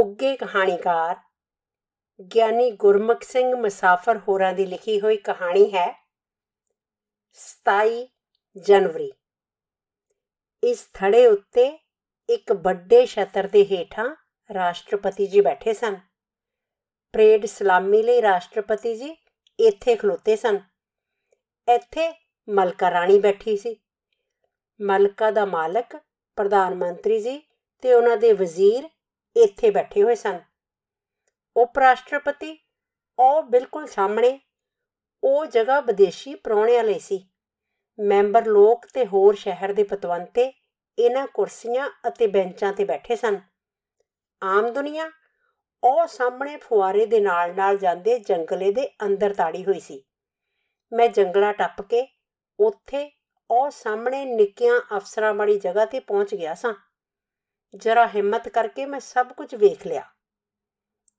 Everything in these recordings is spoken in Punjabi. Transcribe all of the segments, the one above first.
ਉੱਗੇ ਕਹਾਣੀਕਾਰ ਗਿਆਨੀ ਗੁਰਮੁਖ ਸਿੰਘ ਮਸਾਫਰ ਹੋਰਾਂ ਦੀ ਲਿਖੀ ਹੋਈ ਕਹਾਣੀ ਹੈ 27 ਜਨਵਰੀ ਇਸ ਥੜੇ ਉੱਤੇ ਇੱਕ ਵੱਡੇ ਛਤਰ ਦੇ ਹੇਠਾਂ ਰਾਸ਼ਟਰਪਤੀ ਜੀ ਬੈਠੇ ਸਨ ਪ੍ਰੇਡ ਸਲਾਮੀ ਲਈ ਰਾਸ਼ਟਰਪਤੀ ਜੀ ਇੱਥੇ ਖਲੋਤੇ ਸਨ ਇੱਥੇ ਮਲਕਾ ਰਾਣੀ ਬੈਠੀ ਸੀ ਮਲਕਾ ਦਾ ਮਾਲਕ ਪ੍ਰਧਾਨ ਮੰਤਰੀ ਜੀ ਤੇ ਉਹਨਾਂ ਦੇ ਵਜ਼ੀਰ ਇੱਥੇ ਬੈਠੇ ਹੋਏ ਸਨ ਉਪ ਰਾਸ਼ਟਰਪਤੀ ਉਹ ਬਿਲਕੁਲ ਸਾਹਮਣੇ ਉਹ ਜਗ੍ਹਾ ਵਿਦੇਸ਼ੀ ਪ੍ਰਾਹੁਣਿਆਂ ਲਈ ਸੀ ਮੈਂਬਰ ਲੋਕ ਤੇ ਹੋਰ ਸ਼ਹਿਰ ਦੇ ਪਤਵੰਤੇ ਇਹਨਾਂ ਕੁਰਸੀਆਂ ਅਤੇ ਬੈਂਚਾਂ ਤੇ ਬੈਠੇ ਸਨ ਆਮ ਦੁਨੀਆ ਉਹ ਸਾਹਮਣੇ ਫੁਆਰੇ ਦੇ ਨਾਲ-ਨਾਲ ਜਾਂਦੇ ਜੰਗਲੇ ਦੇ ਅੰਦਰ ਤਾੜੀ ਹੋਈ ਸੀ ਮੈਂ ਜੰਗਲਾ ਟੱਪ ਕੇ ਉੱਥੇ ਉਹ ਸਾਹਮਣੇ ਨਿੱਕੀਆਂ ਅਫਸਰਾਂ ਵਾਲੀ ਜਗ੍ਹਾ ਤੇ ਪਹੁੰਚ ਗਿਆ ਸਾਂ ਜਰਾ ਹਿੰਮਤ ਕਰਕੇ ਮੈਂ ਸਭ ਕੁਝ ਵੇਖ ਲਿਆ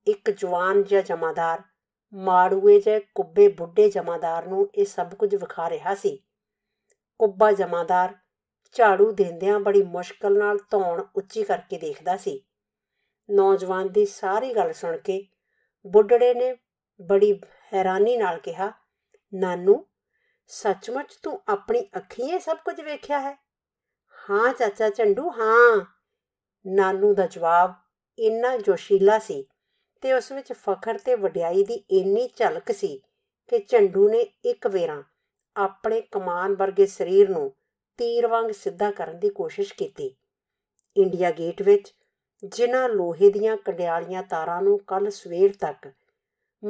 ਇੱਕ ਜਵਾਨ ਜਿਹਾ ਜਮਾਦਾਰ ਮਾੜੂਏ ਜਿਹੇ ਕੁੱਬੇ ਬੁੱਢੇ ਜਮਾਦਾਰ ਨੂੰ ਇਹ ਸਭ ਕੁਝ ਵਿਖਾ ਰਿਹਾ ਸੀ ਕੁੱਬਾ ਜਮਾਦਾਰ ਝਾੜੂ ਦੇਂਦਿਆਂ ਬੜੀ ਮੁਸ਼ਕਲ ਨਾਲ ਧੌਣ ਉੱਚੀ ਕਰਕੇ ਦੇਖਦਾ ਸੀ ਨੌਜਵਾਨ ਦੀ ਸਾਰੀ ਗੱਲ ਸੁਣ ਕੇ ਬੁੱਢੜੇ ਨੇ ਬੜੀ ਹੈਰਾਨੀ ਨਾਲ ਕਿਹਾ ਨਾਨੂ ਸੱਚਮੁੱਚ ਤੂੰ ਆਪਣੀ ਅੱਖੀਂ ਇਹ ਸਭ ਕੁਝ ਵੇਖਿਆ ਹੈ ਹਾਂ ਚਾਚਾ ਚੰਡੂ ਹਾਂ ਨਾਨੂ ਦਾ ਜਵਾਬ ਇੰਨਾ ਜੋਸ਼ੀਲਾ ਸੀ ਤੇ ਉਸ ਵਿੱਚ ਫਖਰ ਤੇ ਵਡਿਆਈ ਦੀ ਇੰਨੀ ਝਲਕ ਸੀ ਕਿ ਚੰਡੂ ਨੇ ਇੱਕ ਵੇਰਾ ਆਪਣੇ ਕਮਾਨ ਵਰਗੇ ਸਰੀਰ ਨੂੰ ਤੀਰ ਵਾਂਗ ਸਿੱਧਾ ਕਰਨ ਦੀ ਕੋਸ਼ਿਸ਼ ਕੀਤੀ ਇੰਡੀਆ ਗੇਟ ਵਿੱਚ ਜਿਨ੍ਹਾਂ ਲੋਹੇ ਦੀਆਂ ਕੰਡਿਆਲੀਆਂ ਤਾਰਾਂ ਨੂੰ ਕੱਲ ਸਵੇਰ ਤੱਕ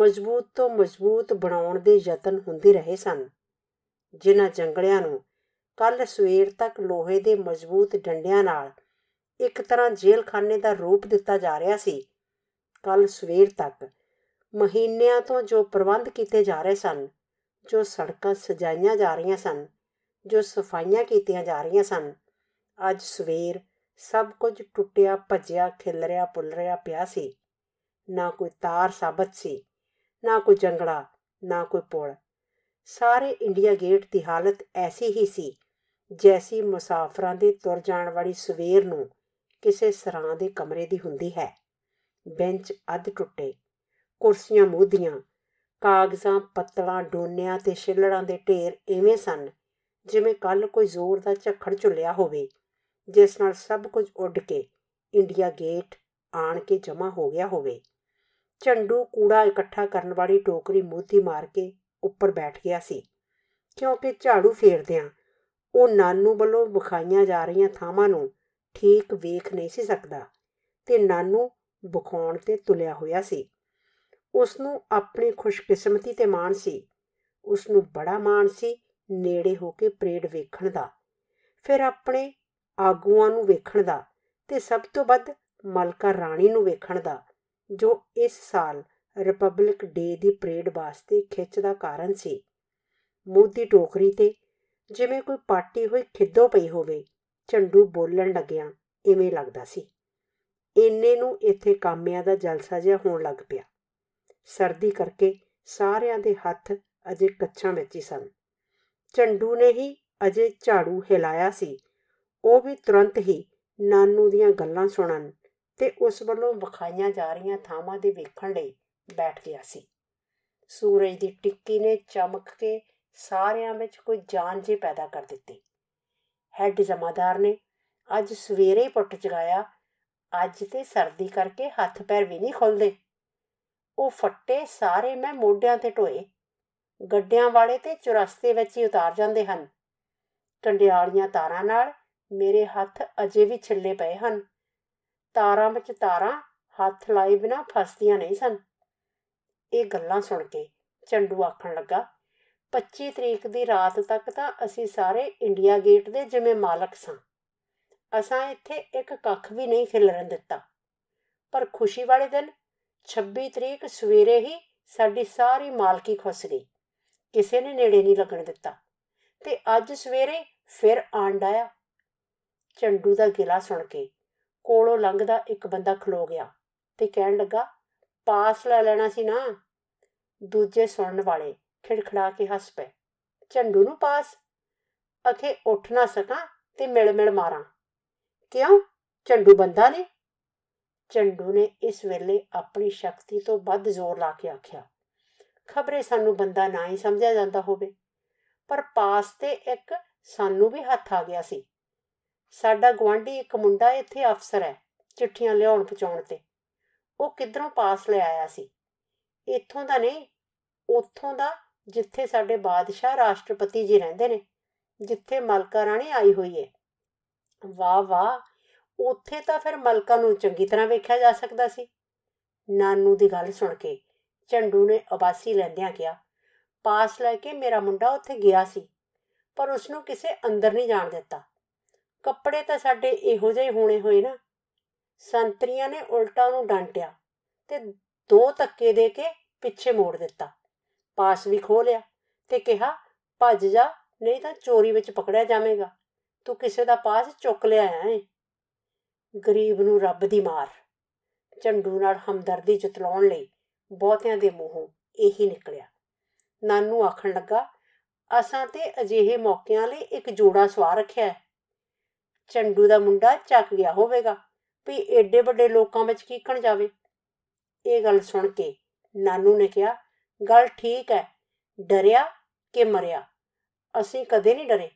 ਮਜ਼ਬੂਤ ਤੋਂ ਮਜ਼ਬੂਤ ਬਣਾਉਣ ਦੇ ਯਤਨ ਹੁੰਦੇ ਰਹੇ ਸਨ ਜਿਨ੍ਹਾਂ ਜੰਗਲਿਆਂ ਨੂੰ ਕੱਲ ਸਵੇਰ ਤੱਕ ਲੋਹੇ ਦੇ ਮਜ਼ਬੂਤ ਡੰਡਿਆਂ ਨਾਲ ਇੱਕ ਤਰ੍ਹਾਂ ਜੇਲ੍ਹਖਾਨੇ ਦਾ ਰੂਪ ਦਿੱਤਾ ਜਾ ਰਿਹਾ ਸੀ ਕੱਲ ਸਵੇਰ ਤੱਕ ਮਹੀਨਿਆਂ ਤੋਂ ਜੋ ਪ੍ਰਬੰਧ ਕੀਤੇ ਜਾ ਰਹੇ ਸਨ ਜੋ ਸੜਕਾਂ ਸਜਾਈਆਂ ਜਾ ਰਹੀਆਂ ਸਨ ਜੋ ਸਫਾਈਆਂ ਕੀਤੀਆਂ ਜਾ ਰਹੀਆਂ ਸਨ ਅੱਜ ਸਵੇਰ ਸਭ ਕੁਝ ਟੁੱਟਿਆ ਭੱਜਿਆ ਖਿਲਰਿਆ ਪੁਲਰਿਆ ਪਿਆ ਸੀ ਨਾ ਕੋਈ ਤਾਰ ਸਾਬਤ ਸੀ ਨਾ ਕੋਈ ਜੰਗੜਾ ਨਾ ਕੋਈ ਪੁਲ ਸਾਰੇ ਇੰਡੀਆ ਗੇਟ ਦੀ ਹਾਲਤ ਐਸੀ ਹੀ ਸੀ ਜੈਸੀ ਮੁਸਾਫਰਾਂ ਦੇ ਤੁਰ ਜਾਣ ਵਾਲੀ ਸਵੇਰ ਨੂੰ ਕਿਸੇ ਸਰਾਂ ਦੇ ਕਮਰੇ ਦੀ ਹੁੰਦੀ ਹੈ ਬੈਂਚ ਅੱਧ ਟੁੱਟੇ ਕੁਰਸੀਆਂ ਮੋਧੀਆਂ ਕਾਗਜ਼ਾਂ ਪੱਤਲਾਂ ਡੋਨਿਆਂ ਤੇ ਛਿੱਲੜਾਂ ਦੇ ਢੇਰ ਐਵੇਂ ਸਨ ਜਿਵੇਂ ਕੱਲ ਕੋਈ ਜ਼ੋਰ ਦਾ ਝੱਖੜ ਝੁੱਲਿਆ ਹੋਵੇ ਜਿਸ ਨਾਲ ਸਭ ਕੁਝ ਉੱਡ ਕੇ ਇੰਡੀਆ ਗੇਟ ਆਣ ਕੇ ਜਮਾ ਹੋ ਗਿਆ ਹੋਵੇ ਚੰਡੂ ਕੂੜਾ ਇਕੱਠਾ ਕਰਨ ਵਾਲੀ ਟੋਕਰੀ ਮੋਤੀ ਮਾਰ ਕੇ ਉੱਪਰ ਬੈਠ ਗਿਆ ਸੀ ਕਿਉਂਕਿ ਝਾੜੂ ਫੇਰਦਿਆਂ ਉਹ ਨਾਨੂ ਵੱਲੋਂ ਵਿਖਾਈਆਂ ਜਾ ਰਹੀਆਂ ਥਾਵਾਂ ਨੂੰ ਠੀਕ ਵੇਖ ਨਹੀਂ ਸੀ ਸਕਦਾ ਤੇ ਨਾਨੂ ਬੁਖਾਉਣ ਤੇ ਤੁਲਿਆ ਹੋਇਆ ਸੀ ਉਸ ਨੂੰ ਆਪਣੀ ਖੁਸ਼ਕਿਸਮਤੀ ਤੇ ਮਾਣ ਸੀ ਉਸ ਨੂੰ ਬੜਾ ਮਾਣ ਸੀ ਨੇੜੇ ਹੋ ਕੇ ਪ੍ਰੇਡ ਵੇਖਣ ਦਾ ਫਿਰ ਆਪਣੇ ਆਗੂਆਂ ਨੂੰ ਵੇਖਣ ਦਾ ਤੇ ਸਭ ਤੋਂ ਵੱਧ ਮਲਕਾ ਰਾਣੀ ਨੂੰ ਵੇਖਣ ਦਾ ਜੋ ਇਸ ਸਾਲ ਰਿਪਬਲਿਕ ਡੇ ਦੀ ਪ੍ਰੇਡ ਵਾਸਤੇ ਖਿੱਚ ਦਾ ਕਾਰਨ ਸੀ ਮੋਦੀ ਟੋਕਰੀ ਤੇ ਜਿਵੇਂ ਕੋਈ ਪਾਟੀ ਹੋਈ ਖਿੱਦੋ ਪਈ ਹੋਵੇ ਝੰਡੂ ਬੋਲਣ ਲੱਗਿਆ ਇਵੇਂ ਲੱਗਦਾ ਸੀ ਇੰਨੇ ਨੂੰ ਇੱਥੇ ਕਾਮਿਆਂ ਦਾ ਜਲਸਾ ਜਿਹਾ ਹੋਣ ਲੱਗ ਪਿਆ ਸਰਦੀ ਕਰਕੇ ਸਾਰਿਆਂ ਦੇ ਹੱਥ ਅਜੇ ਕੱਛਾਂ ਵਿੱਚ ਹੀ ਸਨ ਝੰਡੂ ਨੇ ਹੀ ਅਜੇ ਝਾੜੂ ਹਿਲਾਇਆ ਸੀ ਉਹ ਵੀ ਤੁਰੰਤ ਹੀ ਨਾਨੂ ਦੀਆਂ ਗੱਲਾਂ ਸੁਣਨ ਤੇ ਉਸ ਵੱਲੋਂ ਵਿਖਾਈਆਂ ਜਾ ਰਹੀਆਂ ਥਾਵਾਂ ਦੇ ਵੇਖਣ ਲਈ ਬੈਠ ਗਿਆ ਸੀ ਸੂਰਜ ਦੀ ਟਿੱਕੀ ਨੇ ਚਮਕ ਕੇ ਸਾਰਿਆਂ ਵਿੱਚ ਕੋਈ ਜਾਨ ਜੇ ਪੈਦਾ ਕਰ ਦਿੱਤੀ ਹੈੱਡ ਜਮਾਦਾਰ ਨੇ ਅੱਜ ਸਵੇਰੇ ਪੁੱਟ ਚਗਾਇਆ ਅੱਜ ਤੇ ਸਰਦੀ ਕਰਕੇ ਹੱਥ ਪੈਰ ਵੀ ਨਹੀਂ ਖੁੱਲਦੇ ਉਹ ਫੱਟੇ ਸਾਰੇ ਮੈਂ ਮੋਢਿਆਂ ਤੇ ਢੋਏ ਗੱਡਿਆਂ ਵਾਲੇ ਤੇ ਚੁਰਸਤੇ ਵਿੱਚ ਹੀ ਉਤਾਰ ਜਾਂਦੇ ਹਨ ਟੰਡਿਆਲੀਆਂ ਤਾਰਾਂ ਨਾਲ ਮੇਰੇ ਹੱਥ ਅਜੇ ਵੀ ਛਿੱਲੇ ਪਏ ਹਨ ਤਾਰਾਂ ਵਿੱਚ ਤਾਰਾਂ ਹੱਥ ਲਾਏ ਬਿਨਾ ਫਸਦੀਆਂ ਨਹੀਂ ਸਨ ਇਹ ਗੱਲਾਂ ਸੁਣ ਕੇ ਚੰਡੂ ਆਖਣ ਲੱਗਾ 25 ਤਰੀਕ ਦੀ ਰਾਤ ਤੱਕ ਤਾਂ ਅਸੀਂ ਸਾਰੇ ਇੰਡੀਆ ਗੇਟ ਦੇ ਜਿਵੇਂ ਮਾਲਕ ਸਾਂ ਅਸਾਂ ਇੱਥੇ ਇੱਕ ਕੱਖ ਵੀ ਨਹੀਂ ਖਿਲਰਨ ਦਿੱਤਾ ਪਰ ਖੁਸ਼ੀ ਵਾਲੇ ਦਿਨ 26 ਤਰੀਕ ਸਵੇਰੇ ਹੀ ਸਾਡੀ ਸਾਰੀ ਮਾਲਕੀ ਖੁੱਸ ਗਈ ਕਿਸੇ ਨੇ ਨੇੜੇ ਨਹੀਂ ਲੱਗਣ ਦਿੱਤਾ ਤੇ ਅੱਜ ਸਵੇਰੇ ਫਿਰ ਆਂਡ ਆਇਆ ਚੰਡੂ ਦਾ ਗਿਲਾ ਸੁਣ ਕੇ ਕੋਲੋਂ ਲੰਘਦਾ ਇੱਕ ਬੰਦਾ ਖਲੋ ਗਿਆ ਤੇ ਕਹਿਣ ਲੱਗਾ ਪਾਸ ਲੈ ਲੈਣਾ ਸੀ ਨਾ ਦੂਜੇ ਸੁਣਨ ਵਾਲੇ ਖਿੜਖੜਾ ਕੇ ਹੱਸ ਪਏ ਚੰਡੂ ਨੂੰ ਪਾਸ ਅਖੇ ਉੱਠ ਨਾ ਸਕਾਂ ਤੇ ਮਿਲ ਮਿਲ ਮਾਰਾਂ ਕਿਉਂ ਚੰਡੂ ਬੰਦਾ ਨੇ ਚੰਡੂ ਨੇ ਇਸ ਵੇਲੇ ਆਪਣੀ ਸ਼ਕਤੀ ਤੋਂ ਵੱਧ ਜ਼ੋਰ ਲਾ ਕੇ ਆਖਿਆ ਖਬਰੇ ਸਾਨੂੰ ਬੰਦਾ ਨਾ ਹੀ ਸਮਝਿਆ ਜਾਂਦਾ ਹੋਵੇ ਪਰ ਪਾਸ ਤੇ ਇੱਕ ਸਾਨੂੰ ਵੀ ਹੱਥ ਆ ਗਿਆ ਸੀ ਸਾਡਾ ਗਵਾਂਢੀ ਇੱਕ ਮੁੰਡਾ ਇੱਥੇ ਅਫਸਰ ਹੈ ਚਿੱਠੀਆਂ ਲਿਆਉਣ ਪਹੁੰਚਾਉਣ ਤੇ ਉਹ ਕਿਧਰੋਂ ਪਾਸ ਲੈ ਆਇਆ ਸੀ ਇੱਥੋਂ ਦਾ ਨਹੀਂ ਉੱਥੋਂ ਦਾ ਜਿੱਥੇ ਸਾਡੇ ਬਾਦਸ਼ਾਹ ਰਾਸ਼ਟਰਪਤੀ ਜੀ ਰਹਿੰਦੇ ਨੇ ਜਿੱਥੇ ਮਲਕਾ ਰਾਣੀ ਆਈ ਹੋਈ ਹੈ ਵਾਹ ਵਾਹ ਉੱਥੇ ਤਾਂ ਫਿਰ ਮਲਕਾ ਨੂੰ ਚੰਗੀ ਤਰ੍ਹਾਂ ਵੇਖਿਆ ਜਾ ਸਕਦਾ ਸੀ ਨਾਨੂ ਦੀ ਗੱਲ ਸੁਣ ਕੇ ਚੰਡੂ ਨੇ ਅਬਾਸੀ ਲੈਂਦਿਆਂ ਕਿਹਾ ਪਾਸ ਲੈ ਕੇ ਮੇਰਾ ਮੁੰਡਾ ਉੱਥੇ ਗਿਆ ਸੀ ਪਰ ਉਸ ਨੂੰ ਕਿਸੇ ਅੰਦਰ ਨਹੀਂ ਜਾਣ ਦਿੱਤਾ ਕੱਪੜੇ ਤਾਂ ਸਾਡੇ ਇਹੋ ਜਿਹੇ ਹੋਣੇ ਹੋਏ ਨਾ ਸੰਤਰੀਆਂ ਨੇ ਉਲਟਾ ਨੂੰ ਡਾਂਟਿਆ ਤੇ ਦੋ ਤੱਕੇ ਦੇ ਕੇ ਪਿੱਛੇ ਮੋੜ ਦਿੱਤਾ ਪਾਸ ਵੀ ਖੋ ਲਿਆ ਤੇ ਕਿਹਾ ਭੱਜ ਜਾ ਨਹੀਂ ਤਾਂ ਚੋਰੀ ਵਿੱਚ ਪਕੜਿਆ ਜਾਵੇਂਗਾ ਤੂੰ ਕਿਸੇ ਦਾ ਪਾਸ ਚੁੱਕ ਲਿਆ ਹੈ ਗਰੀਬ ਨੂੰ ਰੱਬ ਦੀ ਮਾਰ ਚੰਡੂ ਨਾਲ ਹਮਦਰਦੀ ਜਤਲਾਉਣ ਲਈ ਬਹੁਤਿਆਂ ਦੇ ਮੂੰਹੋਂ ਇਹੀ ਨਿਕਲਿਆ ਨਾਨੂ ਆਖਣ ਲੱਗਾ ਅਸਾਂ ਤੇ ਅਜਿਹੇ ਮੌਕਿਆਂ ਲਈ ਇੱਕ ਜੋੜਾ ਸਵਾਰ ਰੱਖਿਆ ਹੈ ਚੰਡੂ ਦਾ ਮੁੰਡਾ ਚੱਕ ਗਿਆ ਹੋਵੇਗਾ ਵੀ ਐਡੇ ਵੱਡੇ ਲੋਕਾਂ ਵਿੱਚ ਕੀਕਣ ਜਾਵੇ ਇਹ ਗੱਲ ਸੁਣ ਕੇ ਨਾਨੂ ਨੇ ਕਿਹਾ ਗੱਲ ਠੀਕ ਹੈ ਡਰਿਆ ਕਿ ਮਰਿਆ ਅਸੀਂ ਕਦੇ ਨਹੀਂ ਡਰੇ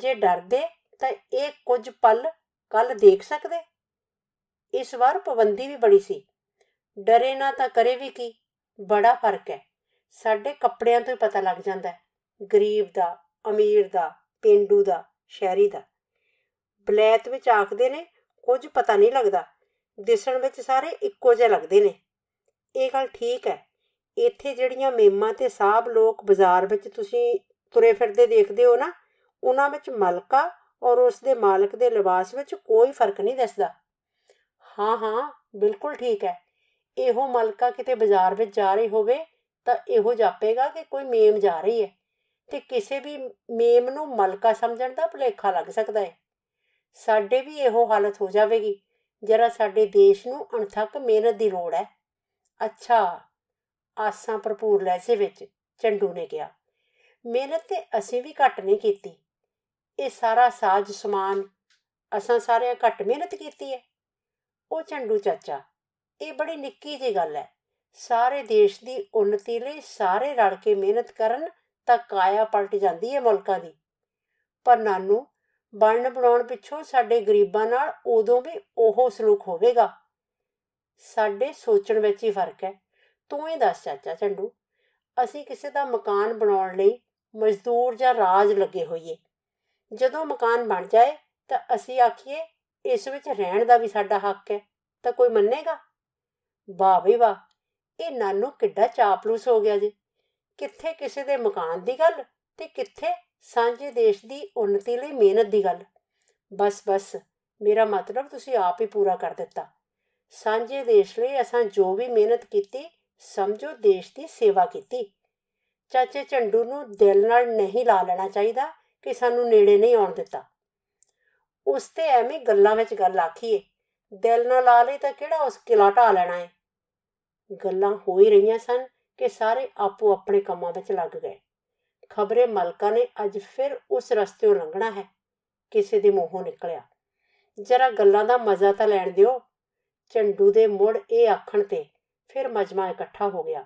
ਜੇ ਡਰਦੇ ਤਾਂ ਇਹ ਕੁਝ ਪਲ ਕੱਲ ਦੇਖ ਸਕਦੇ ਇਸ ਵਾਰ ਪਵੰਦੀ ਵੀ ਬੜੀ ਸੀ ਡਰੇ ਨਾ ਤਾਂ ਕਰੇ ਵੀ ਕੀ ਬੜਾ ਫਰਕ ਹੈ ਸਾਡੇ ਕੱਪੜਿਆਂ ਤੋਂ ਹੀ ਪਤਾ ਲੱਗ ਜਾਂਦਾ ਹੈ ਗਰੀਬ ਦਾ ਅਮੀਰ ਦਾ ਪਿੰਡੂ ਦਾ ਸ਼ਹਿਰੀ ਦਾ ਬਲੈਤ ਵਿੱਚ ਆਖਦੇ ਨੇ ਕੁਝ ਪਤਾ ਨਹੀਂ ਲੱਗਦਾ ਦਿਸਣ ਵਿੱਚ ਸਾਰੇ ਇੱਕੋ ਜਿਹੇ ਲੱਗਦੇ ਨੇ ਇਹ ਗੱਲ ਠੀਕ ਹੈ ਇੱਥੇ ਜਿਹੜੀਆਂ ਮੇਮਾਂ ਤੇ ਸਾਬ ਲੋਕ ਬਾਜ਼ਾਰ ਵਿੱਚ ਤੁਸੀਂ ਤੁਰੇ ਫਿਰਦੇ ਦੇਖਦੇ ਹੋ ਨਾ ਉਹਨਾਂ ਵਿੱਚ ਮਲਕਾ ਔਰ ਉਸ ਦੇ ਮਾਲਕ ਦੇ ਲਿਬਾਸ ਵਿੱਚ ਕੋਈ ਫਰਕ ਨਹੀਂ ਦਿਸਦਾ ਹਾਂ ਹਾਂ ਬਿਲਕੁਲ ਠੀਕ ਹੈ ਇਹੋ ਮਲਕਾ ਕਿਤੇ ਬਾਜ਼ਾਰ ਵਿੱਚ ਜਾ ਰਹੀ ਹੋਵੇ ਤਾਂ ਇਹੋ ਜਾਪੇਗਾ ਕਿ ਕੋਈ ਮੇਮ ਜਾ ਰਹੀ ਹੈ ਤੇ ਕਿਸੇ ਵੀ ਮੇਮ ਨੂੰ ਮਲਕਾ ਸਮਝਣ ਦਾ ਭੁਲੇਖਾ ਲੱਗ ਸਕਦਾ ਹੈ ਸਾਡੇ ਵੀ ਇਹੋ ਹਾਲਤ ਹੋ ਜਾਵੇਗੀ ਜਰਾ ਸਾਡੇ ਦੇਸ਼ ਨੂੰ ਅਣਥੱਕ ਮਿਹਨਤ ਦੀ ਲੋੜ ਹੈ ਅੱਛਾ ਆਸਾਂ ਭਰਪੂਰ ਲੈਸੇ ਵਿੱਚ ਚੰਡੂ ਨੇ ਕਿਹਾ ਮਿਹਨਤ ਤੇ ਅਸੀਂ ਵੀ ਘੱਟ ਨਹੀਂ ਕੀਤੀ ਇਹ ਸਾਰਾ ਸਾਜ ਸਮਾਨ ਅਸਾਂ ਸਾਰਿਆਂ ਘੱਟ ਮਿਹਨਤ ਕੀਤੀ ਹੈ ਉਹ ਚੰਡੂ ਚਾਚਾ ਇਹ ਬੜੀ ਨਿੱਕੀ ਜੀ ਗੱਲ ਹੈ ਸਾਰੇ ਦੇਸ਼ ਦੀ ਉન્નਤੀ ਲਈ ਸਾਰੇ ਰਲ ਕੇ ਮਿਹਨਤ ਕਰਨ ਤਾਂ ਕਾਇਆ ਪਲਟ ਜਾਂਦੀ ਹੈ ਮੁਲਕਾਂ ਦੀ ਪਰ ਨਾਨੂ ਬਣਨ ਬਣਾਉਣ ਪਿੱਛੋਂ ਸਾਡੇ ਗਰੀਬਾਂ ਨਾਲ ਉਦੋਂ ਵੀ ਉਹੋ ਸਲੂਕ ਹੋਵੇਗਾ ਸਾਡੇ ਸੋਚਣ ਵਿੱਚ ਹੀ ਫਰਕ ਹੈ ਤੂੰ ਹੀ ਦੱਸ ਚਾਚਾ ਚੰਡੂ ਅਸੀਂ ਕਿਸੇ ਦਾ ਮਕਾਨ ਬਣਾਉਣ ਲਈ ਮਜ਼ਦੂਰ ਜਾਂ ਰਾਜ ਲੱਗੇ ਹੋਈਏ ਜਦੋਂ ਮਕਾਨ ਬਣ ਜਾਏ ਤਾਂ ਅਸੀਂ ਆਖੀਏ ਇਸ ਵਿੱਚ ਰਹਿਣ ਦਾ ਵੀ ਸਾਡਾ ਹੱਕ ਹੈ ਤਾਂ ਕੋਈ ਮੰਨੇਗਾ ਵਾਹ ਵੀ ਵਾਹ ਇਹ ਨਾਨੂ ਕਿੱਡਾ ਚਾਪਲੂਸ ਹੋ ਗਿਆ ਜੀ ਕਿੱਥੇ ਕਿਸੇ ਦੇ ਮਕਾਨ ਦੀ ਗੱਲ ਤੇ ਕਿੱਥੇ ਸਾਂਝੇ ਦੇਸ਼ ਦੀ ਉન્નਤੀ ਲਈ ਮਿਹਨਤ ਦੀ ਗੱਲ ਬਸ ਬਸ ਮੇਰਾ ਮਤਲਬ ਤੁਸੀਂ ਆਪ ਹੀ ਪੂਰਾ ਕਰ ਦਿੱਤਾ ਸਾਂਝੇ ਦੇਸ਼ ਲਈ ਅਸਾਂ ਜੋ ਵੀ ਮਿਹਨਤ ਕੀਤੀ ਸਮਝੋ ਦੇਸ਼ ਦੀ ਸੇਵਾ ਕੀਤੀ ਚਾਚੇ ਚੰਡੂ ਨੂੰ ਦਿਲ ਨਾਲ ਨਹੀਂ ਲਾ ਲੈਣਾ ਚਾਹੀਦਾ ਕਿ ਸਾਨੂੰ ਨੇੜੇ ਨਹੀਂ ਆਉਣ ਦਿੱਤਾ ਉਸ ਤੇ ਐਵੇਂ ਗੱਲਾਂ ਵਿੱਚ ਗੱਲ ਆਖੀਏ ਦਿਲ ਨਾਲ ਲਾ ਲਈ ਤਾਂ ਕਿਹੜਾ ਉਸ ਕਿਲਾ ਢਾ ਲੈਣਾ ਹੈ ਗੱਲਾਂ ਹੋ ਹੀ ਰਹੀਆਂ ਸਨ ਕਿ ਸਾਰੇ ਆਪੋ ਆਪਣੇ ਕੰਮਾਂ ਵਿੱਚ ਲੱਗ ਗਏ ਖਬਰੇ ਮਲਕਾ ਨੇ ਅੱਜ ਫਿਰ ਉਸ ਰਸਤੇੋਂ ਲੰਘਣਾ ਹੈ ਕਿਸੇ ਦੇ ਮੂੰਹੋਂ ਨਿਕਲਿਆ ਜਰਾ ਗੱਲਾਂ ਦਾ ਮਜ਼ਾ ਤਾਂ ਲੈਣ ਦਿਓ ਚੰਡੂ ਦੇ ਮੋੜ ਇਹ ਆਖਣ ਤੇ ਫਿਰ ਮਜਮਾ ਇਕੱਠਾ ਹੋ ਗਿਆ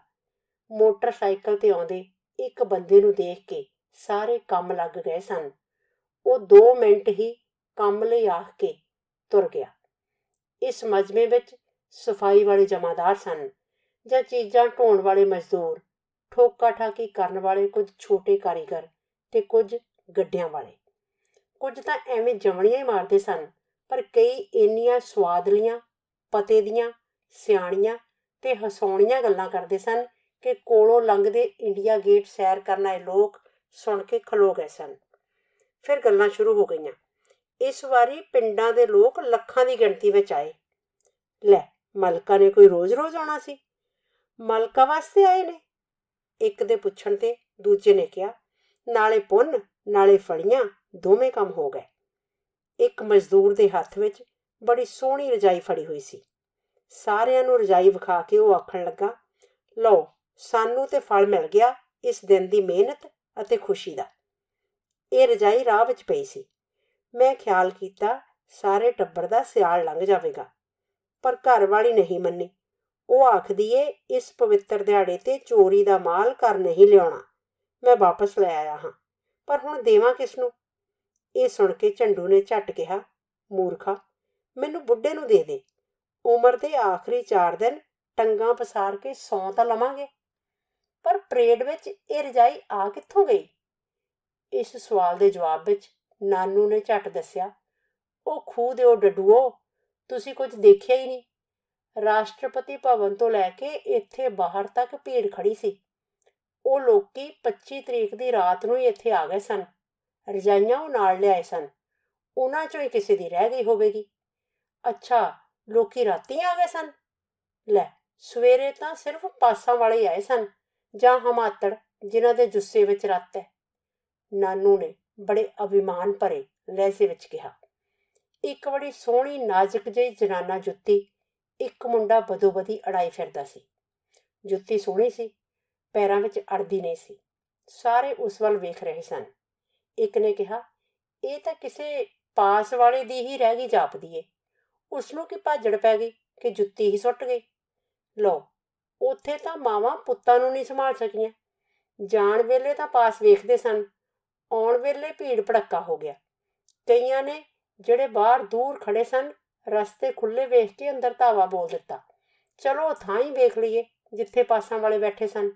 ਮੋਟਰਸਾਈਕਲ ਤੇ ਆਉਂਦੇ ਇੱਕ ਬੰਦੇ ਨੂੰ ਦੇਖ ਕੇ ਸਾਰੇ ਕੰਮ ਲੱਗ ਗਏ ਸਨ ਉਹ 2 ਮਿੰਟ ਹੀ ਕੰਮ ਲਈ ਆਖ ਕੇ ਤੁਰ ਗਿਆ ਇਸ ਮਜਮੇ ਵਿੱਚ ਸਫਾਈ ਵਾਲੇ ਜਮਾਦਾਰ ਸਨ ਜਾਂ ਚੀਜ਼ਾਂ ਢੋਣ ਵਾਲੇ ਮਜ਼ਦੂਰ ਠੋਕਾ ਠਾਕੀ ਕਰਨ ਵਾਲੇ ਕੁਝ ਛੋਟੇ ਕਾਰੀਗਰ ਤੇ ਕੁਝ ਗੱਡਿਆਂ ਵਾਲੇ ਕੁਝ ਤਾਂ ਐਵੇਂ ਜਮਣੀਆਂ ਹੀ ਮਾਰਦੇ ਸਨ ਪਰ ਕਈ ਇੰਨੀਆਂ ਸਵਾਦਲੀਆਂ ਪਤੇ ਦੀਆਂ ਸਿਆਣੀਆਂ ਤੇ ਹਸਾਉਣੀਆਂ ਗੱਲਾਂ ਕਰਦੇ ਸਨ ਕਿ ਕੋਲੋਂ ਲੰਘਦੇ ਇੰਡੀਆ ਗੇਟ ਸੈਰ ਕਰਨ ਆਏ ਲੋਕ ਸੁਣ ਕੇ ਖਲੋ ਗਏ ਸਨ ਫਿਰ ਗੱਲਾਂ ਸ਼ੁਰੂ ਹੋ ਗਈਆਂ ਇਸ ਵਾਰੀ ਪਿੰਡਾਂ ਦੇ ਲੋਕ ਲੱਖਾਂ ਦੀ ਗਿਣਤੀ ਵਿੱਚ ਆਏ ਲੈ ਮਲਕਾ ਨੇ ਕੋਈ ਰੋਜ਼-ਰੋਜ਼ ਆਉਣਾ ਸੀ ਮਲਕਾ ਵਾਸਤੇ ਆਏ ਨੇ ਇੱਕ ਦੇ ਪੁੱਛਣ ਤੇ ਦੂਜੇ ਨੇ ਕਿਹਾ ਨਾਲੇ ਪੁੰਨ ਨਾਲੇ ਫੜੀਆਂ ਦੋਵੇਂ ਕੰਮ ਹੋ ਗਏ ਇੱਕ ਮਜ਼ਦੂਰ ਦੇ ਹੱਥ ਵਿੱਚ ਬੜੀ ਸੋਹਣੀ ਰਜਾਈ ਫੜੀ ਹੋਈ ਸੀ ਸਾਰਿਆਂ ਨੂੰ ਰਜਾਈ ਵਿਖਾ ਕੇ ਉਹ ਆਖਣ ਲੱਗਾ ਲਓ ਸਾਨੂੰ ਤੇ ਫਲ ਮਿਲ ਗਿਆ ਇਸ ਦਿਨ ਦੀ ਮਿਹਨਤ ਅਤੇ ਖੁਸ਼ੀ ਦਾ ਇਹ ਰਜਾਈ ਰਾਹ ਵਿੱਚ ਪਈ ਸੀ ਮੈਂ ਖਿਆਲ ਕੀਤਾ ਸਾਰੇ ਟੱਬਰ ਦਾ ਸਿਆਲ ਲੰਘ ਜਾਵੇਗਾ ਪਰ ਘਰ ਵਾਲੀ ਨਹੀਂ ਮੰਨੀ ਉਹ ਆਖਦੀ ਏ ਇਸ ਪਵਿੱਤਰ ਦਿਹਾੜੇ ਤੇ ਚੋਰੀ ਦਾ ਮਾਲ ਕਰ ਨਹੀਂ ਲਿਆਉਣਾ ਮੈਂ ਵਾਪਸ ਲੈ ਆਇਆ ਹਾਂ ਪਰ ਹੁਣ ਦੇਵਾਂ ਕਿਸ ਨੂੰ ਇਹ ਸੁਣ ਕੇ ਝੰਡੂ ਨੇ ਝਟ ਕਿਹਾ ਮੂਰਖਾ ਮੈਨੂੰ ਬੁੱਢੇ ਨੂੰ ਦੇ ਦੇ ਉਮਰ ਦੇ ਆਖਰੀ 4 ਦਿਨ ਟੰਗਾਂ ਪਸਾਰ ਕੇ ਸੌਂ ਤਾਂ ਲਵਾਂਗੇ ਪਰ ਪ੍ਰੇਡ ਵਿੱਚ ਇਹ ਰਜਾਈ ਆ ਕਿੱਥੋਂ ਗਈ ਇਸ ਸਵਾਲ ਦੇ ਜਵਾਬ ਵਿੱਚ ਨਾਨੂ ਨੇ ਝਟ ਦੱਸਿਆ ਉਹ ਖੂਹ ਦੇ ਉਹ ਡੱਡੂਓ ਤੁਸੀਂ ਕੁਝ ਦੇਖਿਆ ਹੀ ਨਹੀਂ ਰਾਸ਼ਟਰਪਤੀ ਭਵਨ ਤੋਂ ਲੈ ਕੇ ਇੱਥੇ ਬਾਹਰ ਤੱਕ ਭੀੜ ਖੜੀ ਸੀ ਉਹ ਲੋਕੀ 25 ਤਰੀਕ ਦੀ ਰਾਤ ਨੂੰ ਹੀ ਇੱਥੇ ਆ ਗਏ ਸਨ ਰਜਾਈਆਂ ਉਹ ਨਾਲ ਲਿਆਏ ਸਨ ਉਹਨਾਂ ਚੋਂ ਹੀ ਕਿਸੇ ਦੀ ਰਹਿ ਗਈ ਹੋਵੇਗੀ ਅੱਛਾ ਲੋਕੀ ਰਾਤੀ ਆ ਗਏ ਸਨ ਲੈ ਸਵੇਰੇ ਤਾਂ ਸਿਰਫ ਪਾਸਾਂ ਵਾਲੇ ਆਏ ਸਨ ਜਾਂ ਹਮਾਤੜ ਜਿਨ੍ਹਾਂ ਦੇ ਜੁੱਸੇ ਵਿੱਚ ਰੱਤ ਹੈ ਨਾਨੂ ਨੇ ਬੜੇ ਅਭਿਮਾਨ ਭਰੇ ਲਹਿਜੇ ਵਿੱਚ ਕਿਹਾ ਇੱਕ ਬੜੀ ਸੋਹਣੀ ਨਾਜ਼ੁਕ ਜਿਹੀ ਜਨਾਨਾ ਜੁੱਤੀ ਇੱਕ ਮੁੰਡਾ ਬਦੋਬਦੀ ਅੜਾਈ ਫਿਰਦਾ ਸੀ ਜੁੱਤੀ ਸੋਹਣੀ ਸੀ ਪੈਰਾਂ ਵਿੱਚ ਅੜਦੀ ਨਹੀਂ ਸੀ ਸਾਰੇ ਉਸ ਵੱਲ ਵੇਖ ਰਹੇ ਸਨ ਇੱਕ ਨੇ ਕਿਹਾ ਇਹ ਤਾਂ ਕਿਸੇ ਪਾਸ ਵਾਲੇ ਦੀ ਹੀ ਰਹਿ ਗਈ ਜਾਪਦੀ ਏ ਉਸ ਨੂੰ ਕਿ ਭਾਜੜ ਪੈ ਗਈ ਕਿ ਜੁੱਤੀ ਹੀ ਸੁੱਟ ਗਈ ਲਓ ਉੱਥੇ ਤਾਂ ਮਾਵਾਂ ਪੁੱਤਾਂ ਨੂੰ ਨਹੀਂ ਸੰਭਾਲ ਸਕੀਆਂ ਜਾਣ ਵੇਲੇ ਤਾਂ ਪਾਸ ਵੇਖਦੇ ਸਨ ਆਉਣ ਵੇਲੇ ਭੀੜ ਭੜੱਕਾ ਹੋ ਗਿਆ ਕਈਆਂ ਨੇ ਜਿਹੜੇ ਬਾਹਰ ਦੂਰ ਖੜੇ ਸਨ ਰਸਤੇ ਖੁੱਲੇ ਵੇਖ ਕੇ ਅੰਦਰ ਧਾਵਾ ਬੋਲ ਦਿੱਤਾ ਚਲੋ ਥਾਂ ਹੀ ਵੇਖ ਲਈਏ ਜਿੱਥੇ ਪਾਸਾਂ ਵਾਲੇ ਬੈਠੇ ਸਨ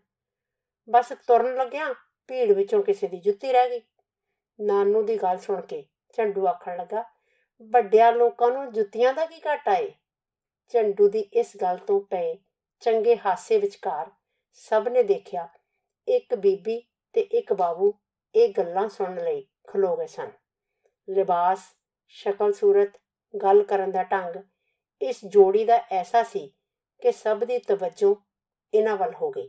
ਬਸ ਤੁਰਨ ਲੱਗਿਆ ਭੀੜ ਵਿੱਚੋਂ ਕਿਸੇ ਦੀ ਜੁੱਤੀ ਰਹਿ ਗਈ ਨਾਨੂ ਦੀ ਗੱਲ ਸੁਣ ਕੇ ਝੰਡੂ ਆਖਣ ਲੱਗਾ ਵੱਡਿਆਂ ਲੋਕਾਂ ਨੂੰ ਜੁੱਤੀਆਂ ਦਾ ਕੀ ਘਾਟਾ ਏ ਚੰਡੂ ਦੀ ਇਸ ਗੱਲ ਤੋਂ ਪਏ ਚੰਗੇ ਹਾਸੇ ਵਿਚਕਾਰ ਸਭ ਨੇ ਦੇਖਿਆ ਇੱਕ ਬੀਬੀ ਤੇ ਇੱਕ ਬਾਬੂ ਇਹ ਗੱਲਾਂ ਸੁਣਨ ਲਈ ਖਲੋ ਗਏ ਸਨ ਲਿਬਾਸ ਸ਼ਕਲ ਸੂਰਤ ਗੱਲ ਕਰਨ ਦਾ ਢੰਗ ਇਸ ਜੋੜੀ ਦਾ ਐਸਾ ਸੀ ਕਿ ਸਭ ਦੀ ਤਵੱਜੋ ਇਹਨਾਂ ਵੱਲ ਹੋ ਗਈ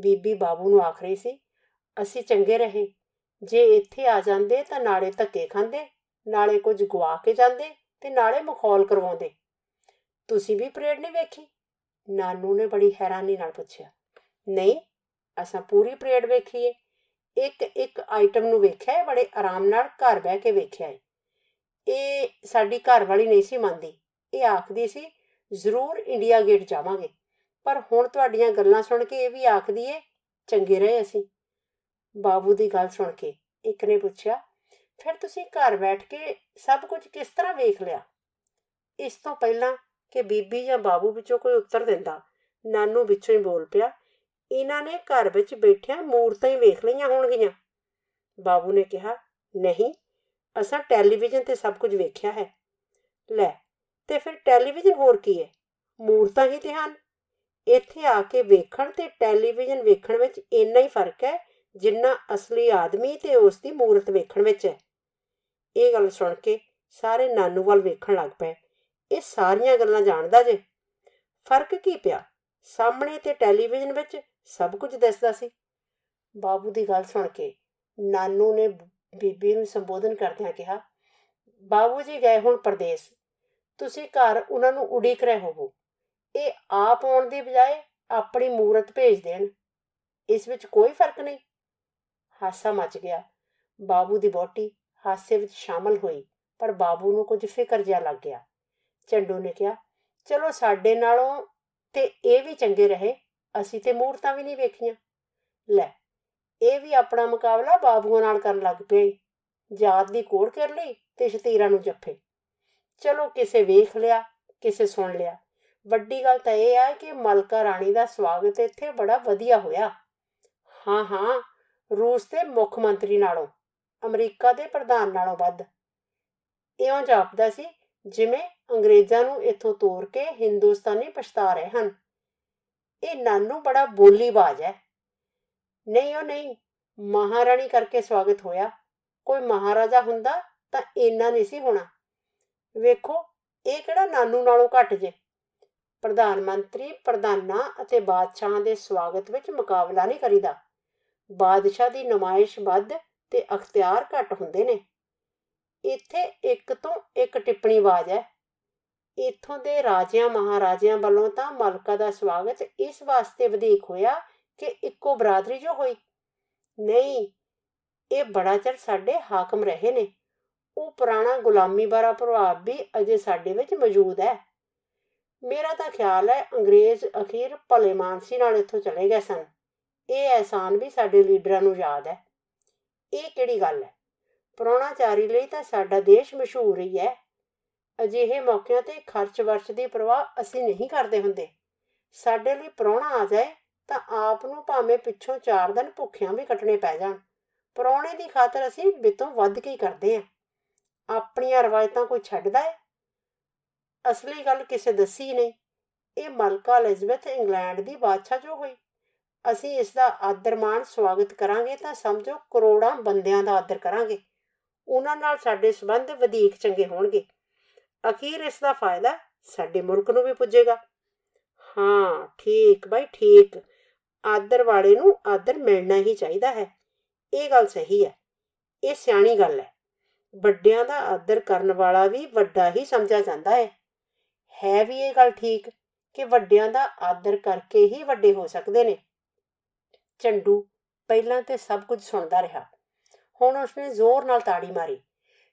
ਬੀਬੀ ਬਾਬੂ ਨੂੰ ਆਖ ਰਹੀ ਸੀ ਅਸੀਂ ਚੰਗੇ ਰਹੇ ਜੇ ਇੱਥੇ ਆ ਜਾਂਦੇ ਤਾਂ ਨਾਲੇ ਧੱਕੇ ਖਾਂਦੇ ਨਾਲੇ ਕੁਝ ਗਵਾ ਕੇ ਜਾਂਦੇ ਤੇ ਨਾਲੇ ਮਖੌਲ ਕਰਵਾਉਂਦੇ ਤੁਸੀਂ ਵੀ ਪਰੇਡ ਨਹੀਂ ਵੇਖੀ ਨਾਨੂ ਨੇ ਬੜੀ ਹੈਰਾਨੀ ਨਾਲ ਪੁੱਛਿਆ ਨਹੀਂ ਅਸਾਂ ਪੂਰੀ ਪਰੇਡ ਵੇਖੀ ਏ ਇੱਕ ਇੱਕ ਆਈਟਮ ਨੂੰ ਵੇਖਿਆ ਬੜੇ ਆਰਾਮ ਨਾਲ ਘਰ ਬਹਿ ਕੇ ਵੇਖਿਆ ਏ ਇਹ ਸਾਡੀ ਘਰ ਵਾਲੀ ਨਹੀਂ ਸੀ ਮੰਨਦੀ ਇਹ ਆਖਦੀ ਸੀ ਜ਼ਰੂਰ ਇੰਡੀਆ ਗੇਟ ਜਾਵਾਂਗੇ ਪਰ ਹੁਣ ਤੁਹਾਡੀਆਂ ਗੱਲਾਂ ਸੁਣ ਕੇ ਇਹ ਵੀ ਆਖਦੀ ਏ ਚੰਗੇ ਰਹੇ ਅਸੀਂ ਬਾਬੂ ਦੀ ਗੱਲ ਸੁਣ ਕੇ ਇੱਕ ਨੇ ਪੁੱਛਿਆ ਫਿਰ ਤੁਸੀਂ ਘਰ ਬੈਠ ਕੇ ਸਭ ਕੁਝ ਕਿਸ ਤਰ੍ਹਾਂ ਵੇਖ ਲਿਆ ਇਸ ਤੋਂ ਪਹਿਲਾਂ ਕਿ ਬੀਬੀ ਜਾਂ ਬਾਬੂ ਵਿੱਚੋਂ ਕੋਈ ਉੱਤਰ ਦਿੰਦਾ ਨਾਨੂ ਵਿੱਚੋਂ ਹੀ ਬੋਲ ਪਿਆ ਇਹਨਾਂ ਨੇ ਘਰ ਵਿੱਚ ਬੈਠਿਆ ਮੂਰਤਾਂ ਹੀ ਵੇਖ ਲਈਆਂ ਹੋਣਗੀਆਂ ਬਾਬੂ ਨੇ ਕਿਹਾ ਨਹੀਂ ਅਸਾਂ ਟੈਲੀਵਿਜ਼ਨ ਤੇ ਸਭ ਕੁਝ ਵੇਖਿਆ ਹੈ ਲੈ ਤੇ ਫਿਰ ਟੈਲੀਵਿਜ਼ਨ ਹੋਰ ਕੀ ਹੈ ਮੂਰਤਾਂ ਹੀ ਤੇ ਹਨ ਇੱਥੇ ਆ ਕੇ ਵੇਖਣ ਤੇ ਟੈਲੀਵਿਜ਼ਨ ਵੇਖਣ ਵਿੱਚ ਇੰਨਾ ਹੀ ਫਰਕ ਹੈ ਜਿੰਨਾ ਅਸਲੀ ਆਦਮੀ ਤੇ ਉਸ ਦੀ ਮੂਰਤ ਵੇਖਣ ਵਿੱਚ ਹੈ ਇਹ ਗੱਲ ਸੁਣ ਕੇ ਸਾਰੇ ਨਾਨੂ ਵੱਲ ਵੇਖਣ ਲੱਗ ਪਏ ਇਹ ਸਾਰੀਆਂ ਗੱਲਾਂ ਜਾਣਦਾ ਜੇ ਫਰਕ ਕੀ ਪਿਆ ਸਾਹਮਣੇ ਤੇ ਟੈਲੀਵਿਜ਼ਨ ਵਿੱਚ ਸਭ ਕੁਝ ਦਿਸਦਾ ਸੀ ਬਾਬੂ ਦੀ ਗੱਲ ਸੁਣ ਕੇ ਨਾਨੂ ਨੇ ਬੀਬੀ ਨੂੰ ਸੰਬੋਧਨ ਕਰਦਿਆਂ ਕਿਹਾ ਬਾਬੂ ਜੀ ਗਏ ਹੁਣ ਪਰਦੇਸ ਤੁਸੀਂ ਘਰ ਉਹਨਾਂ ਨੂੰ ਉਡੀਕ ਰਹੇ ਹੋਵੋ ਇਹ ਆਪ ਆਉਣ ਦੀ ਬਜਾਏ ਆਪਣੀ ਮੂਰਤ ਭੇਜ ਦੇਣ ਇਸ ਵਿੱਚ ਕੋਈ ਫਰਕ ਨਹੀਂ ਹਾਸਾ ਮਚ ਗਿਆ ਬਾਬੂ ਦੀ ਬੋਟੀ ਹਾਸੇ ਵਿੱਚ ਸ਼ਾਮਲ ਹੋਈ ਪਰ ਬਾਬੂ ਨੂੰ ਕੁਝ ਫਿਕਰ ਜਿਹਾ ਲੱਗ ਗਿਆ ਚੰਡੂ ਨੇ ਕਿਹਾ ਚਲੋ ਸਾਡੇ ਨਾਲੋਂ ਤੇ ਇਹ ਵੀ ਚੰਗੇ ਰਹੇ ਅਸੀਂ ਤੇ ਮੂਰਤਾਂ ਵੀ ਨਹੀਂ ਵੇਖੀਆਂ ਲੈ ਇਹ ਵੀ ਆਪਣਾ ਮੁਕਾਬਲਾ ਬਾਬੂਆਂ ਨਾਲ ਕਰਨ ਲੱਗ ਪਈ ਜਾਤ ਦੀ ਕੋੜ ਕਰ ਲਈ ਤੇ ਸ਼ਤੀਰਾਂ ਨੂੰ ਜੱਫੇ ਚਲੋ ਕਿਸੇ ਵੇਖ ਲਿਆ ਕਿਸੇ ਸੁਣ ਲਿਆ ਵੱਡੀ ਗੱਲ ਤਾਂ ਇਹ ਆ ਕਿ ਮਲਕਾ ਰਾਣੀ ਦਾ ਸਵਾਗਤ ਇੱਥੇ ਬੜਾ ਵਧੀਆ ਹੋਇਆ ਹਾਂ ਹਾਂ ਰੂਸ ਦੇ ਮੁੱਖ ਮੰਤਰੀ ਨਾਲੋਂ ਅਮਰੀਕਾ ਦੇ ਪ੍ਰਧਾਨ ਨਾਲੋਂ ਵੱਧ ਇਉਂ ਜਾਪਦਾ ਸੀ ਜਿਵੇਂ ਅੰਗਰੇਜ਼ਾਂ ਨੂੰ ਇੱਥੋਂ ਤੋੜ ਕੇ ਹਿੰਦੁਸਤਾਨੀ ਪਛਤਾ ਰਹੇ ਹਨ ਇਹ ਨਾਨੂ ਬੜਾ ਬੋਲੀਬਾਜ਼ ਹੈ ਨਹੀਂ ਉਹ ਨਹੀਂ ਮਹਾਰਾਣੀ ਕਰਕੇ ਸਵਾਗਤ ਹੋਇਆ ਕੋਈ ਮਹਾਰਾਜਾ ਹੁੰਦਾ ਤਾਂ ਇੰਨਾ ਨਹੀਂ ਸੀ ਹੋਣਾ ਵੇਖੋ ਇਹ ਕਿਹੜਾ ਨਾਨੂ ਨਾਲੋਂ ਘੱਟ ਜੇ ਪ੍ਰਧਾਨ ਮੰਤਰੀ ਪ੍ਰਧਾਨਾਂ ਅਤੇ ਬਾਦਸ਼ਾਹਾਂ ਦੇ ਸਵਾਗਤ ਵਿੱਚ ਮੁਕਾਬਲਾ ਨਹੀਂ ਕਰੀਦਾ ਬਾਦਸ਼ਾਹ ਦੀ ਨਮਾਇਸ਼ ਵੱਧ ਤੇ ਅਖਤਿਆਰ ਘੱਟ ਹੁੰਦੇ ਨੇ ਇੱਥੇ ਇੱਕ ਤੋਂ ਇੱਕ ਟਿੱਪਣੀ ਬਾਜ ਹੈ ਇਥੋਂ ਦੇ ਰਾਜਿਆਂ ਮਹਾਰਾਜਿਆਂ ਵੱਲੋਂ ਤਾਂ ਮਲਕਾ ਦਾ ਸਵਾਗਤ ਇਸ ਵਾਸਤੇ ਵਧੇਕ ਹੋਇਆ ਕਿ ਇੱਕੋ ਬਰਾਦਰੀ ਜੋ ਹੋਈ ਨਹੀਂ ਇਹ ਬੜਾ ਚਿਰ ਸਾਡੇ ਹਾਕਮ ਰਹੇ ਨੇ ਉਹ ਪੁਰਾਣਾ ਗੁਲਾਮੀ ਬਾਰਾ ਪ੍ਰਭਾਵ ਵੀ ਅਜੇ ਸਾਡੇ ਵਿੱਚ ਮੌਜੂਦ ਹੈ ਮੇਰਾ ਤਾਂ ਖਿਆਲ ਹੈ ਅੰਗਰੇਜ਼ ਅਖੀਰ ਭਲੇ ਮਾਨਸੀ ਨਾਲ ਇੱਥੋਂ ਚਲੇ ਗਏ ਸਨ ਇਹ ਐਹਸਾਨ ਵੀ ਸਾਡੇ ਲੀਡਰਾਂ ਨੂੰ ਯਾਦ ਹੈ ਇਹ ਕਿਹੜੀ ਗੱਲ ਹੈ ਪ੍ਰਾਣਾਚਾਰੀ ਲਈ ਤਾਂ ਸਾਡਾ ਦੇਸ਼ ਮਸ਼ਹੂਰ ਹੀ ਹੈ ਅਜਿਹੇ ਮੌਕਿਆਂ ਤੇ ਖਰਚ ਵਰਚ ਦੀ ਪਰਵਾਹ ਅਸੀਂ ਨਹੀਂ ਕਰਦੇ ਹੁੰਦੇ ਸਾਡੇ ਲਈ ਪ੍ਰਾਣਾ ਆ ਜਾਏ ਤਾਂ ਆਪ ਨੂੰ ਭਾਵੇਂ ਪਿੱਛੋਂ 4 ਦਿਨ ਭੁੱਖਿਆਂ ਵੀ ਕੱਟਣੇ ਪੈ ਜਾਣ ਪ੍ਰਾਣੇ ਦੀ ਖਾਤਰ ਅਸੀਂ ਬਿਤੋਂ ਵੱਧ ਕੇ ਹੀ ਕਰਦੇ ਆ ਆਪਣੀਆਂ ਰਵਾਇਤਾਂ ਕੋਈ ਛੱਡਦਾ ਹੈ ਅਸਲੀ ਗੱਲ ਕਿਸੇ ਦੱਸੀ ਨਹੀਂ ਇਹ ਮਲਕਾ ਐਲਿਜ਼ਬੈਥ ਇੰਗਲੈਂਡ ਦੀ ਬਾਦਸ਼ਾਹ ਜੋ ਹੋਈ ਅਸੀਂ ਇਸ ਦਾ ਆਦਰ ਮਾਣ ਸਵਾਗਤ ਕਰਾਂਗੇ ਤਾਂ ਸਮਝੋ ਕਰੋੜਾਂ ਬੰਦਿਆਂ ਦਾ ਆਦਰ ਕਰਾਂਗੇ ਉਹਨਾਂ ਨਾਲ ਸਾਡੇ ਸਬੰਧ ਵਧੇਕ ਚੰਗੇ ਹੋਣਗੇ ਅਖੀਰ ਇਸ ਦਾ ਫਾਇਦਾ ਸਾਡੇ ਮੁਲਕ ਨੂੰ ਵੀ ਪੁੱਜੇਗਾ ਹਾਂ ਠੀਕ ਬਾਈ ਠੀਕ ਆਦਰ ਵਾਲੇ ਨੂੰ ਆਦਰ ਮਿਲਣਾ ਹੀ ਚਾਹੀਦਾ ਹੈ ਇਹ ਗੱਲ ਸਹੀ ਹੈ ਇਹ ਸਿਆਣੀ ਗੱਲ ਹੈ ਵੱਡਿਆਂ ਦਾ ਆਦਰ ਕਰਨ ਵਾਲਾ ਵੀ ਵੱਡਾ ਹੀ ਸਮਝਿਆ ਜਾਂਦਾ ਹੈ ਹੈ ਵੀ ਇਹ ਗੱਲ ਠੀਕ ਕਿ ਵੱਡਿਆਂ ਦਾ ਆਦਰ ਕਰਕੇ ਹੀ ਵੱਡੇ ਹੋ ਸਕਦੇ ਨੇ ਚੰਡੂ ਪਹਿਲਾਂ ਤੇ ਸਭ ਕੁਝ ਸੁਣਦਾ ਰਿਹਾ ਹੁਣ ਉਸਨੇ ਜ਼ੋਰ ਨਾਲ ਤਾੜੀ ਮਾਰੀ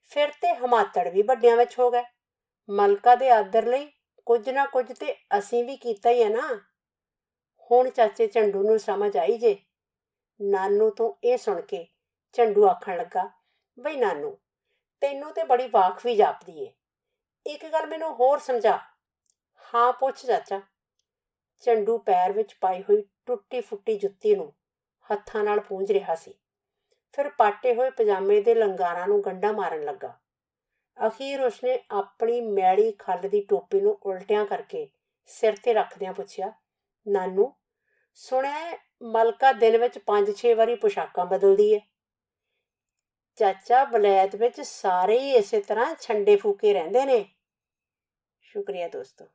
ਫਿਰ ਤੇ ਹਮਾਤੜ ਵੀ ਵੱਡਿਆਂ ਵਿੱਚ ਹੋ ਗਏ ਮਲਕਾ ਦੇ ਆਦਰ ਲਈ ਕੁਝ ਨਾ ਕੁਝ ਤੇ ਅਸੀਂ ਵੀ ਕੀਤਾ ਹੀ ਹੈ ਨਾ ਹੁਣ ਚਾਚੇ ਚੰਡੂ ਨੂੰ ਸਮਝ ਆਈ ਜੇ ਨਾਨੂ ਤੋਂ ਇਹ ਸੁਣ ਕੇ ਚੰਡੂ ਆਖਣ ਲੱਗਾ ਬਈ ਨਾਨੂ ਤੈਨੂੰ ਤੇ ਬੜੀ ਵਾਕਫੀ ਵੀ ਜਾਪਦੀ ਏ ਇੱਕ ਗੱਲ ਮੈਨੂੰ ਹੋਰ ਸਮਝਾ ਹਾਂ ਪੁੱਛ ਚਾਚਾ ਚੰਡੂ ਪੈਰ ਵਿੱਚ ਪਾਈ ਹੋਈ ਟੁੱਟੀ ਫੁੱਟੀ ਜੁੱਤੀ ਨੂੰ ਹੱਥਾਂ ਨਾਲ ਪੂੰਝ ਰਿਹਾ ਸੀ ਫਿਰ ਪਾਟੇ ਹੋਏ ਪਜਾਮੇ ਦੇ ਲੰਗਾਰਾਂ ਨੂੰ ਗੰਡਾ ਮਾਰਨ ਲੱਗਾ ਅਖੀਰ ਉਸਨੇ ਆਪਣੀ ਮੈਲੀ ਖੱਲ ਦੀ ਟੋਪੀ ਨੂੰ ਉਲਟਿਆਂ ਕਰਕੇ ਸਿਰ ਤੇ ਰੱਖਦਿਆਂ ਪੁੱਛਿਆ ਨਾਨੂ ਸੁਣਿਆ ਮਲਕਾ ਦਿਨ ਵਿੱਚ 5-6 ਵਾਰੀ ਪੁਸ਼ਾਕਾਂ ਬਦਲਦੀ ਹੈ ਚਾਚਾ ਬਲੈਤ ਵਿੱਚ ਸਾਰੇ ਹੀ ਇਸੇ ਤਰ੍ਹਾਂ ਛੰਡੇ ਫੂਕੇ ਰਹਿੰਦੇ ਨੇ ਸ਼ੁਕਰੀਆ ਦੋਸਤੋ